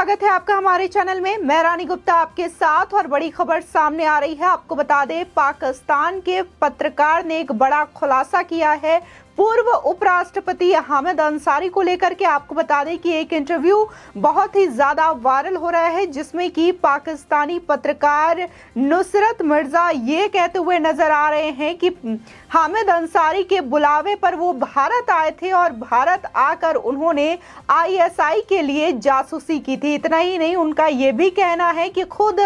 स्वागत है आपका हमारे चैनल में मैं रानी गुप्ता आपके साथ और बड़ी खबर सामने आ रही है आपको बता दें पाकिस्तान के पत्रकार ने एक बड़ा खुलासा किया है पूर्व उपराष्ट्रपति हामिद अंसारी को लेकर के आपको बता दें कि एक इंटरव्यू बहुत ही ज़्यादा वायरल हो रहा है जिसमें कि पाकिस्तानी पत्रकार नुसरत मिर्ज़ा ये कहते हुए नज़र आ रहे हैं कि हामिद अंसारी के बुलावे पर वो भारत आए थे और भारत आकर उन्होंने आईएसआई के लिए जासूसी की थी इतना ही नहीं उनका ये भी कहना है कि खुद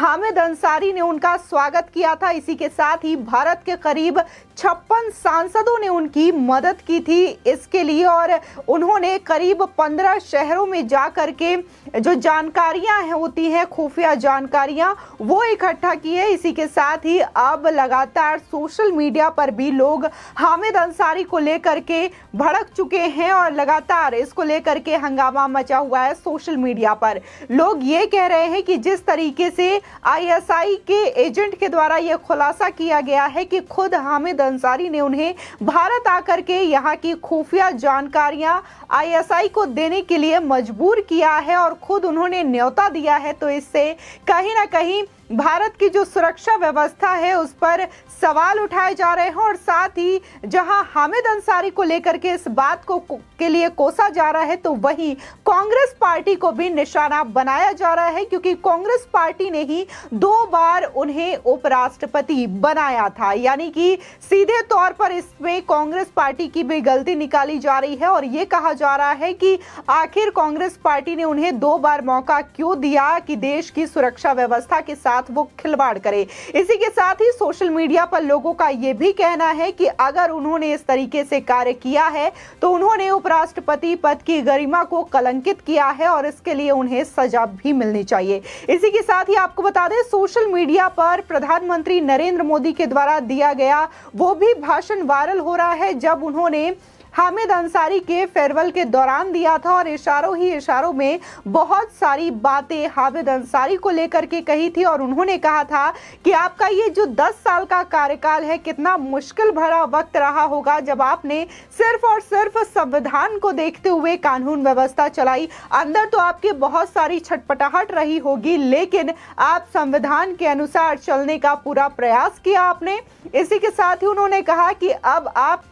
हामिद अंसारी ने उनका स्वागत किया था इसी के साथ ही भारत के करीब छप्पन सांसदों ने उनकी की मदद की थी इसके लिए और उन्होंने करीब पंद्रह शहरों में जा के जो जानकारियां हैं होती हैं खुफिया जानकारियां वो इकट्ठा की है इसी के साथ ही अब लगातार सोशल मीडिया पर भी लोग हामिद अंसारी को लेकर के भड़क चुके हैं और लगातार इसको लेकर के हंगामा मचा हुआ है सोशल मीडिया पर लोग ये कह रहे हैं कि जिस तरीके से आईएसआई के एजेंट के द्वारा यह खुलासा किया गया है कि खुद हामिद अंसारी ने उन्हें भारत आ करके यहाँ की खुफिया जानकारियां आईएसआई को देने के लिए मजबूर किया है और खुद उन्होंने न्योता दिया है तो इससे कहीं ना कहीं भारत की जो सुरक्षा व्यवस्था है उस पर सवाल उठाए जा रहे हैं और साथ ही जहां हामिद अंसारी को लेकर के इस बात को के लिए कोसा जा रहा है तो वहीं कांग्रेस पार्टी को भी निशाना बनाया जा रहा है क्योंकि कांग्रेस पार्टी ने ही दो बार उन्हें उपराष्ट्रपति बनाया था यानी कि सीधे तौर पर इसमें कांग्रेस पार्टी की भी गलती निकाली जा रही है और ये कहा जा रहा है कि आखिर कांग्रेस पार्टी ने उन्हें दो बार मौका क्यों दिया कि देश की सुरक्षा व्यवस्था के साथ साथ वो खिलवाड़ करे इसी के साथ ही सोशल मीडिया पर लोगों का ये भी कहना है कि अगर उन्होंने इस तरीके से कार्य किया है तो उन्होंने उपराष्ट्रपति पद की गरिमा को कलंकित किया है और इसके लिए उन्हें सजा भी मिलनी चाहिए इसी के साथ ही आपको बता दें सोशल मीडिया पर प्रधानमंत्री नरेंद्र मोदी के द्वारा दिया गया वो भी भाषण वायरल हो रहा है जब उन्होंने हामिद अंसारी के फेयरवेल के दौरान दिया था और इशारों ही इशारों में बहुत सारी बातें हामिद अंसारी को लेकर के कही थी और उन्होंने कहा था कि आपका ये जो 10 साल का कार्यकाल है कितना मुश्किल भरा वक्त रहा होगा जब आपने सिर्फ और सिर्फ संविधान को देखते हुए कानून व्यवस्था चलाई अंदर तो आपकी बहुत सारी छटपटाहट रही होगी लेकिन आप संविधान के अनुसार चलने का पूरा प्रयास किया आपने इसी के साथ ही उन्होंने कहा कि अब आप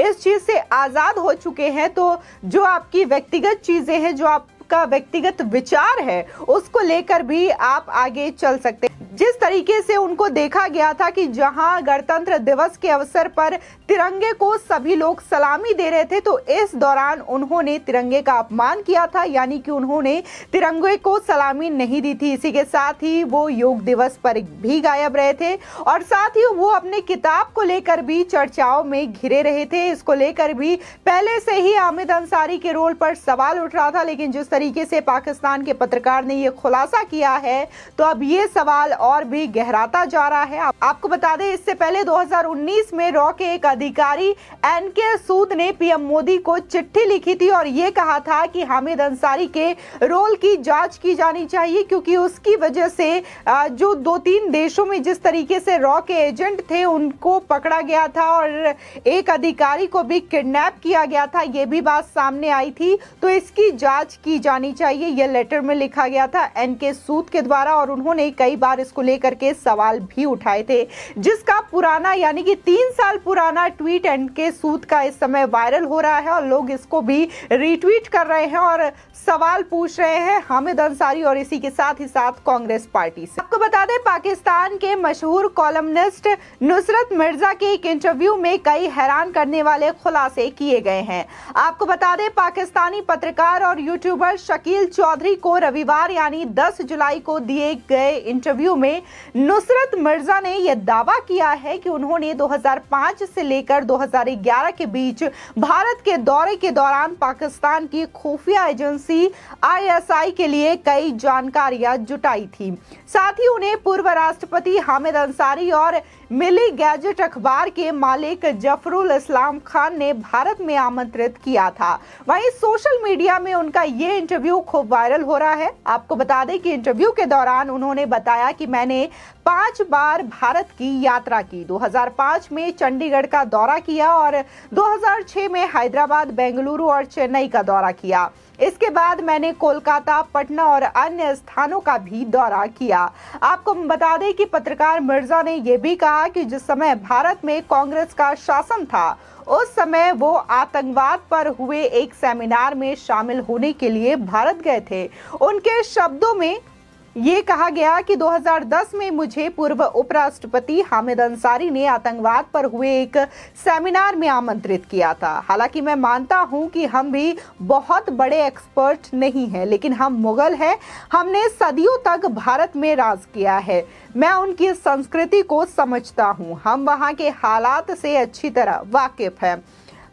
इस चीज़ से आज़ाद हो चुके हैं तो जो आपकी व्यक्तिगत चीज़ें हैं जो आप आपका व्यक्तिगत विचार है उसको लेकर भी आप आगे चल सकते जिस तरीके से उनको देखा गया था कि जहां गणतंत्र दिवस के अवसर पर तिरंगे को सभी लोग सलामी दे रहे थे तो इस दौरान उन्होंने तिरंगे का अपमान किया था यानी कि उन्होंने तिरंगे को सलामी नहीं दी थी इसी के साथ ही वो योग दिवस पर भी गायब रहे थे और साथ ही वो अपने किताब को लेकर भी चर्चाओं में घिरे रहे थे इसको लेकर भी पहले से ही आमिद अंसारी के रोल पर सवाल उठ रहा था लेकिन जिस तरीके तरीके से पाकिस्तान के पत्रकार ने ये खुलासा किया है तो अब ये सवाल और भी गहराता जा रहा है आप, आपको बता दें इससे पहले 2019 में रॉ के एक अधिकारी एन के सूद ने पीएम मोदी को चिट्ठी लिखी थी और ये कहा था कि हामिद अंसारी के रोल की जांच की जानी चाहिए क्योंकि उसकी वजह से जो दो तीन देशों में जिस तरीके से रॉ के एजेंट थे उनको पकड़ा गया था और एक अधिकारी को भी किडनैप किया गया था ये भी बात सामने आई थी तो इसकी जांच की जा जानी चाहिए यह लेटर में लिखा गया था एन के सूद के द्वारा और उन्होंने कई बार इसको लेकर के सवाल भी उठाए थे जिसका पुराना यानी कि तीन साल पुराना ट्वीट एन के सूद का इस समय वायरल हो रहा है और लोग इसको भी रीट्वीट कर रहे हैं और सवाल पूछ रहे हैं हामिद अंसारी और इसी के साथ ही साथ कांग्रेस पार्टी से आपको बता दें पाकिस्तान के मशहूर कॉलमनिस्ट नुसरत मिर्जा के एक इंटरव्यू में कई हैरान करने वाले खुलासे किए गए हैं आपको बता दें पाकिस्तानी पत्रकार और यूट्यूबर शकील चौधरी को रविवार यानी 10 जुलाई को दिए गए इंटरव्यू में नुसरत मिर्जा ने यह दावा किया है कि उन्होंने 2005 से लेकर 2011 के बीच भारत के दौरे के दौरान पाकिस्तान की खुफिया एजेंसी आईएसआई के लिए कई जानकारियां जुटाई थी साथ ही उन्हें पूर्व राष्ट्रपति हामिद अंसारी और मिली गैजेट अखबार के मालिक जफरुल इस्लाम खान ने भारत में आमंत्रित किया था वहीं सोशल मीडिया में उनका ये इंटरव्यू खूब वायरल हो रहा है आपको बता दें कि इंटरव्यू के दौरान उन्होंने बताया कि मैंने पांच बार भारत की यात्रा की 2005 में चंडीगढ़ का दौरा किया और 2006 में हैदराबाद बेंगलुरु और चेन्नई का दौरा किया इसके बाद मैंने कोलकाता पटना और अन्य स्थानों का भी दौरा किया आपको बता दें कि पत्रकार मिर्जा ने यह भी कहा कि जिस समय भारत में कांग्रेस का शासन था उस समय वो आतंकवाद पर हुए एक सेमिनार में शामिल होने के लिए भारत गए थे उनके शब्दों में ये कहा गया कि 2010 में मुझे पूर्व उपराष्ट्रपति हामिद अंसारी ने आतंकवाद पर हुए एक सेमिनार में आमंत्रित किया था हालांकि मैं मानता हूं कि हम भी बहुत बड़े एक्सपर्ट नहीं हैं लेकिन हम मुगल हैं हमने सदियों तक भारत में राज किया है मैं उनकी संस्कृति को समझता हूं हम वहां के हालात से अच्छी तरह वाकिफ हैं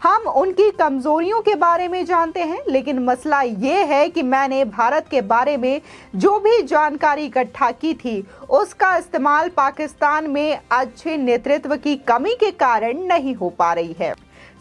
हम उनकी कमज़ोरियों के बारे में जानते हैं लेकिन मसला ये है कि मैंने भारत के बारे में जो भी जानकारी इकट्ठा की थी उसका इस्तेमाल पाकिस्तान में अच्छे नेतृत्व की कमी के कारण नहीं हो पा रही है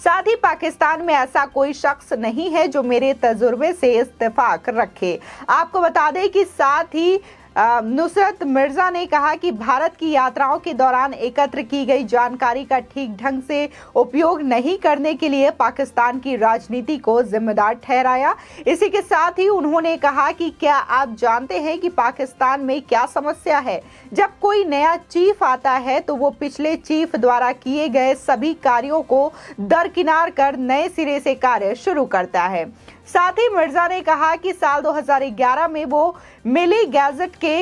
साथ ही पाकिस्तान में ऐसा कोई शख्स नहीं है जो मेरे तजुर्बे से इस्तेफाक रखे आपको बता दें कि साथ ही नुसरत मिर्ज़ा ने कहा कि भारत की यात्राओं के दौरान एकत्र की गई जानकारी का ठीक ढंग से उपयोग नहीं करने के लिए पाकिस्तान की राजनीति को जिम्मेदार ठहराया इसी के साथ ही उन्होंने कहा कि क्या आप जानते हैं कि पाकिस्तान में क्या समस्या है जब कोई नया चीफ आता है तो वो पिछले चीफ द्वारा किए गए सभी कार्यों को दरकिनार कर नए सिरे से कार्य शुरू करता है साथ ही मिर्जा ने कहा कि साल 2011 में वो मिली गैजेट के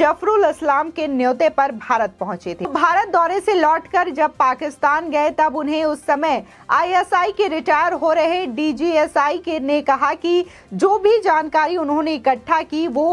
जफरुल इस्लाम के न्योते पर भारत पहुंचे थे भारत दौरे से लौटकर जब पाकिस्तान गए तब उन्हें उस समय आईएसआई के रिटायर हो रहे डीजीएसआई के ने कहा कि जो भी जानकारी उन्होंने इकट्ठा की वो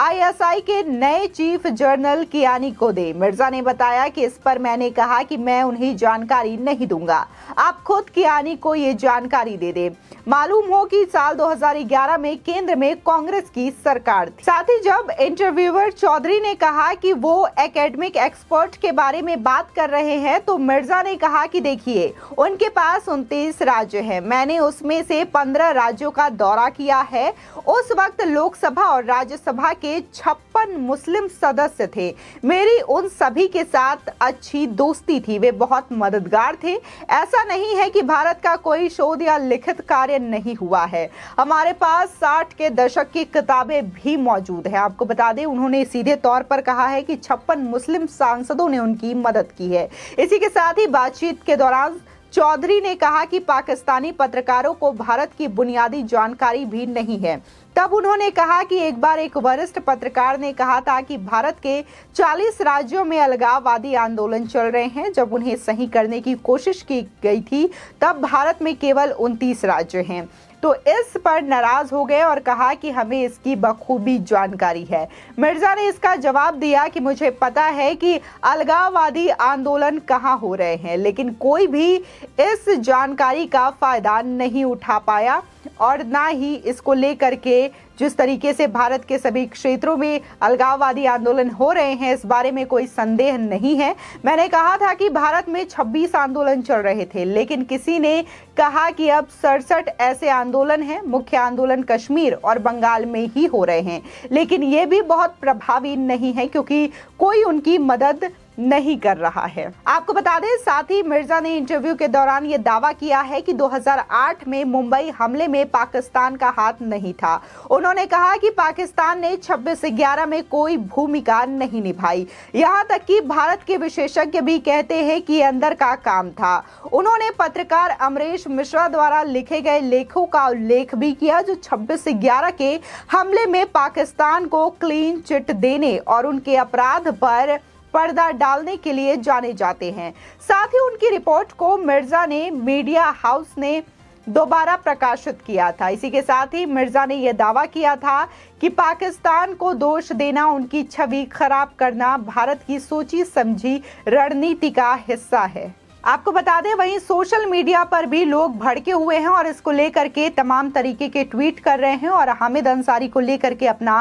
आईएसआई के नए चीफ जनरल कियानी को दे मिर्जा ने बताया कि इस पर मैंने कहा कि मैं उन्हें जानकारी नहीं दूंगा आप खुद कियानी को ये जानकारी दे दे मालूम हो कि साल 2011 में केंद्र में कांग्रेस की सरकार थी साथ ही जब इंटरव्यूअर चौधरी ने कहा कि वो एकेडमिक एक्सपर्ट के बारे में बात कर रहे हैं तो मिर्जा ने कहा कि देखिए उनके पास उनतीस राज्य हैं मैंने उसमें से पंद्रह राज्यों का दौरा किया है उस वक्त लोकसभा और राज्यसभा के छप्पन मुस्लिम सदस्य थे मेरी उन सभी के साथ अच्छी दोस्ती थी वे बहुत मददगार थे ऐसा नहीं है कि भारत का कोई शोध या लिखित कार्य नहीं हुआ है हमारे पास साठ के दशक की किताबें भी मौजूद हैं आपको बता दें उन्होंने सीधे तौर पर कहा है कि छप्पन मुस्लिम सांसदों ने उनकी मदद की है इसी के साथ ही बातचीत के दौरान चौधरी ने कहा कि पाकिस्तानी पत्रकारों को भारत की बुनियादी जानकारी भी नहीं है तब उन्होंने कहा कि एक बार एक वरिष्ठ पत्रकार ने कहा था कि भारत के 40 राज्यों में अलगाववादी आंदोलन चल रहे हैं जब उन्हें सही करने की कोशिश की गई थी तब भारत में केवल 29 राज्य हैं तो इस पर नाराज हो गए और कहा कि हमें इसकी बखूबी जानकारी है मिर्जा ने इसका जवाब दिया कि मुझे पता है कि अलगाववादी आंदोलन कहाँ हो रहे हैं लेकिन कोई भी इस जानकारी का फायदा नहीं उठा पाया और ना ही इसको लेकर के जिस तरीके से भारत के सभी क्षेत्रों में अलगाववादी आंदोलन हो रहे हैं इस बारे में कोई संदेह नहीं है मैंने कहा था कि भारत में 26 आंदोलन चल रहे थे लेकिन किसी ने कहा कि अब सड़सठ ऐसे आंदोलन हैं मुख्य आंदोलन कश्मीर और बंगाल में ही हो रहे हैं लेकिन ये भी बहुत प्रभावी नहीं है क्योंकि कोई उनकी मदद नहीं कर रहा है आपको बता दें साथ ही मिर्जा ने इंटरव्यू के दौरान ये दावा किया है कि 2008 में मुंबई हमले में पाकिस्तान का हाथ नहीं था उन्होंने कहा कि पाकिस्तान ने 26 ग्यारह में कोई भूमिका नहीं निभाई यहाँ तक कि भारत के विशेषज्ञ भी कहते हैं कि अंदर का काम था उन्होंने पत्रकार अमरेश मिश्रा द्वारा लिखे गए लेखों का उल्लेख भी किया जो छब्बीस ग्यारह के हमले में पाकिस्तान को क्लीन चिट देने और उनके अपराध पर पर्दा डालने के लिए जाने जाते हैं साथ ही उनकी रिपोर्ट को मिर्जा ने मीडिया हाउस ने दोबारा प्रकाशित किया था इसी के साथ ही मिर्जा ने यह दावा किया था कि पाकिस्तान को दोष देना उनकी छवि खराब करना भारत की सोची समझी रणनीति का हिस्सा है आपको बता दें वहीं सोशल मीडिया पर भी लोग भड़के हुए हैं और इसको लेकर के तमाम तरीके के ट्वीट कर रहे हैं और हामिद अंसारी को लेकर के अपना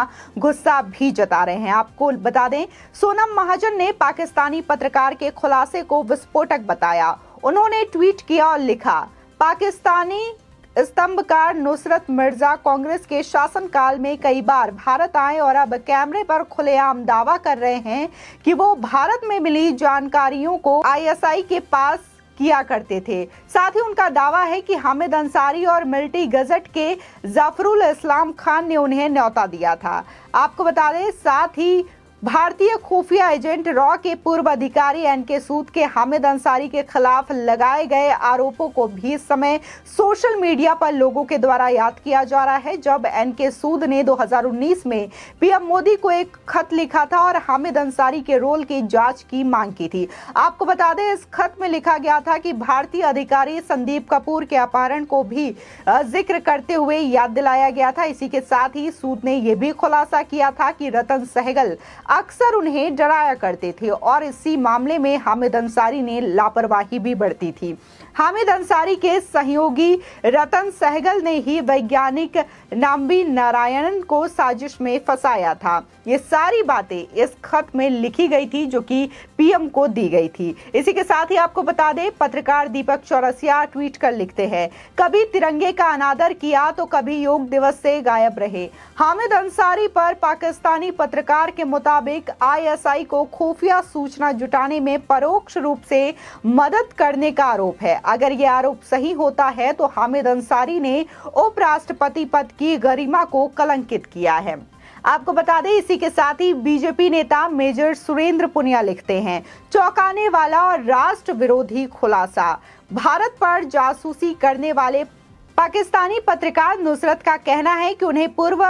गुस्सा भी जता रहे हैं आपको बता दें सोनम महाजन ने पाकिस्तानी पत्रकार के खुलासे को विस्फोटक बताया उन्होंने ट्वीट किया और लिखा पाकिस्तानी स्तंभकार नुसरत मिर्जा कांग्रेस के शासनकाल में कई बार भारत आए और अब कैमरे पर खुलेआम दावा कर रहे हैं कि वो भारत में मिली जानकारियों को आईएसआई के पास किया करते थे साथ ही उनका दावा है कि हामिद अंसारी और मिल्टी गजट के जाफरुल इस्लाम खान ने उन्हें न्योता दिया था आपको बता दें साथ ही भारतीय खुफिया एजेंट रॉ के पूर्व अधिकारी एन के सूद के हामिद अंसारी के खिलाफ लगाए गए आरोपों को भी इस समय सोशल मीडिया पर लोगों के द्वारा याद किया जा रहा है जब एन के सूद ने 2019 में पीएम मोदी को एक खत लिखा था और हामिद अंसारी के रोल की जांच की मांग की थी आपको बता दें इस खत में लिखा गया था कि भारतीय अधिकारी संदीप कपूर के अपहरण को भी जिक्र करते हुए याद दिलाया गया था इसी के साथ ही सूद ने यह भी खुलासा किया था कि रतन सहगल अक्सर उन्हें डराया करते थे और इसी मामले में हामिद अंसारी ने लापरवाही भी बढ़ती थी हामिद अंसारी के सहयोगी रतन सहगल ने ही वैज्ञानिक नाम्बी नारायणन को साजिश में फंसाया था ये सारी बातें इस खत में लिखी गई थी जो कि पीएम को दी गई थी इसी के साथ ही आपको बता दें पत्रकार दीपक चौरसिया ट्वीट कर लिखते हैं कभी तिरंगे का अनादर किया तो कभी योग दिवस से गायब रहे हामिद अंसारी पर पाकिस्तानी पत्रकार के मुताबिक मुताबिक आईएसआई को खुफिया सूचना जुटाने में परोक्ष रूप से मदद करने का आरोप है अगर ये आरोप सही होता है तो हामिद अंसारी ने उपराष्ट्रपति पद की गरिमा को कलंकित किया है आपको बता दें इसी के साथ ही बीजेपी नेता मेजर सुरेंद्र पुनिया लिखते हैं चौंकाने वाला और राष्ट्र विरोधी खुलासा भारत पर जासूसी करने वाले पाकिस्तानी पत्रकार नुसरत का कहना है कि उन्हें पूर्व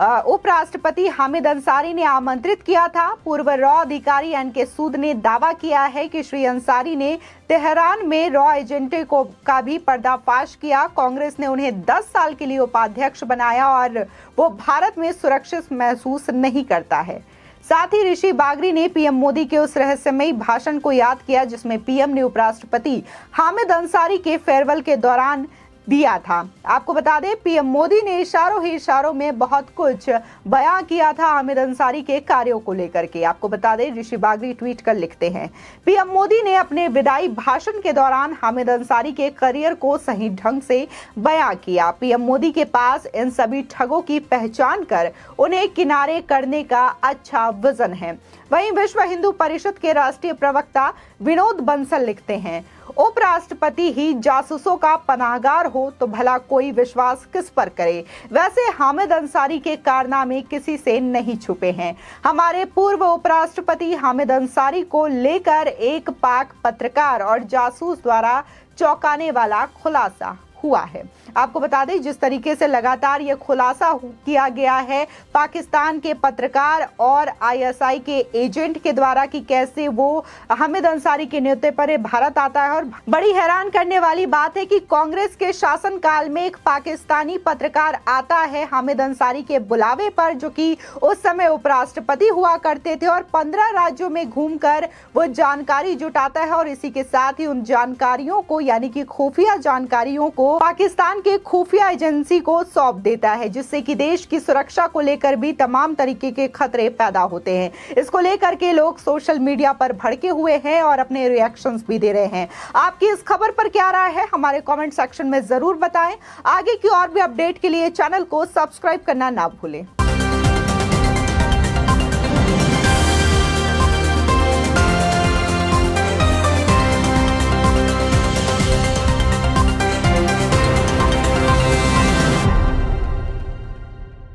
उपराष्ट्रपति हामिद अंसारी ने आमंत्रित किया था पूर्व रॉ अधिकारी एन के सूद ने दावा किया है कि श्री अंसारी ने तेहरान में रॉ एजेंटे को का भी पर्दाफाश किया कांग्रेस ने उन्हें 10 साल के लिए उपाध्यक्ष बनाया और वो भारत में सुरक्षित महसूस नहीं करता है साथ ही ऋषि बागरी ने पीएम मोदी के उस रहस्यमयी भाषण को याद किया जिसमें पीएम ने उपराष्ट्रपति हामिद अंसारी के फेयरवेल के दौरान दिया था आपको बता दें पीएम मोदी ने इशारों ही इशारों में बहुत कुछ बयां किया था आमिर अंसारी के कार्यों को लेकर के आपको बता दें ऋषि बागरी ट्वीट कर लिखते हैं पीएम मोदी ने अपने विदाई भाषण के दौरान हामिद अंसारी के करियर को सही ढंग से बयां किया पीएम मोदी के पास इन सभी ठगों की पहचान कर उन्हें किनारे करने का अच्छा विजन है वहीं विश्व हिंदू परिषद के राष्ट्रीय प्रवक्ता विनोद बंसल लिखते हैं उपराष्ट्रपति ही जासूसों का पनाहगार हो तो भला कोई विश्वास किस पर करे वैसे हामिद अंसारी के कारनामे किसी से नहीं छुपे हैं हमारे पूर्व उपराष्ट्रपति हामिद अंसारी को लेकर एक पाक पत्रकार और जासूस द्वारा चौंकाने वाला खुलासा हुआ है आपको बता दें जिस तरीके से लगातार ये खुलासा किया गया है पाकिस्तान के पत्रकार और आईएसआई के एजेंट के द्वारा कि कैसे वो हमिद अंसारी के नेतृत्व पर भारत आता है और बड़ी हैरान करने वाली बात है कि कांग्रेस के शासन काल में एक पाकिस्तानी पत्रकार आता है हामिद अंसारी के बुलावे पर जो कि उस समय उपराष्ट्रपति हुआ करते थे और पंद्रह राज्यों में घूम वो जानकारी जुटाता है और इसी के साथ ही उन जानकारियों को यानी कि खुफिया जानकारियों को पाकिस्तान के खुफिया एजेंसी को सौंप देता है जिससे कि देश की सुरक्षा को लेकर भी तमाम तरीके के खतरे पैदा होते हैं इसको लेकर के लोग सोशल मीडिया पर भड़के हुए हैं और अपने रिएक्शन भी दे रहे हैं आपकी इस खबर पर क्या राय है हमारे कॉमेंट सेक्शन में जरूर बताएं आगे की और भी अपडेट के लिए चैनल को सब्सक्राइब करना ना भूलें